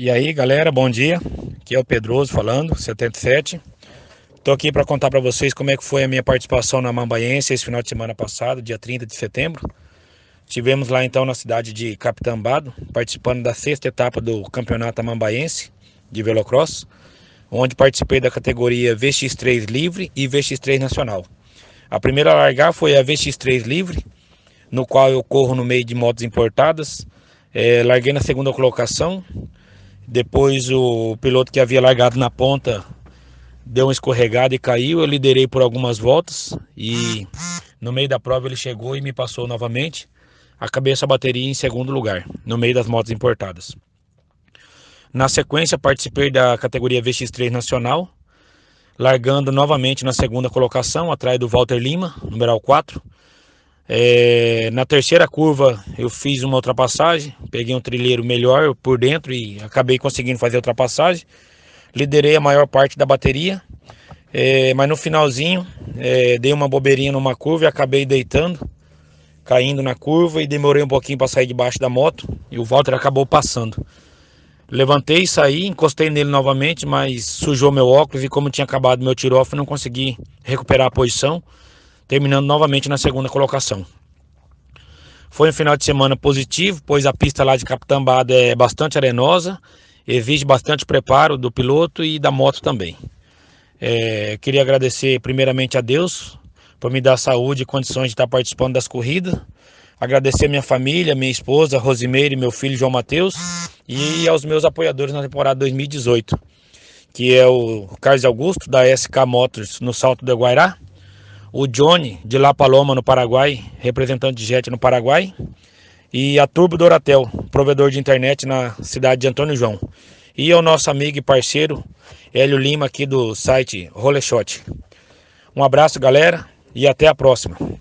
E aí, galera, bom dia. Aqui é o Pedroso falando, 77. Estou aqui para contar para vocês como é que foi a minha participação na Mambaense esse final de semana passado, dia 30 de setembro. Tivemos lá então na cidade de Capitambado, participando da sexta etapa do Campeonato Mambaense de Velocross, onde participei da categoria VX3 livre e VX3 nacional. A primeira a largar foi a VX3 livre, no qual eu corro no meio de motos importadas. É, larguei na segunda colocação, depois o piloto que havia largado na ponta deu uma escorregada e caiu. Eu liderei por algumas voltas e no meio da prova ele chegou e me passou novamente. Acabei essa bateria em segundo lugar, no meio das motos importadas. Na sequência, participei da categoria VX3 Nacional, largando novamente na segunda colocação, atrás do Walter Lima, número 4. É, na terceira curva eu fiz uma ultrapassagem, peguei um trilheiro melhor por dentro e acabei conseguindo fazer a ultrapassagem. Liderei a maior parte da bateria, é, mas no finalzinho é, dei uma bobeirinha numa curva e acabei deitando, caindo na curva e demorei um pouquinho para sair debaixo da moto e o Walter acabou passando. Levantei, saí, encostei nele novamente, mas sujou meu óculos e como tinha acabado meu tiro-off não consegui recuperar a posição terminando novamente na segunda colocação. Foi um final de semana positivo, pois a pista lá de Capitambada é bastante arenosa, exige bastante preparo do piloto e da moto também. É, queria agradecer primeiramente a Deus por me dar saúde e condições de estar participando das corridas. Agradecer a minha família, minha esposa, Rosimeire, meu filho João Matheus e aos meus apoiadores na temporada 2018, que é o Carlos Augusto da SK Motors no Salto do Guairá, o Johnny de La Paloma, no Paraguai, representante de JET no Paraguai, e a Turbo Doratel, provedor de internet na cidade de Antônio João. E ao nosso amigo e parceiro Hélio Lima, aqui do site Roleshot. Um abraço, galera, e até a próxima.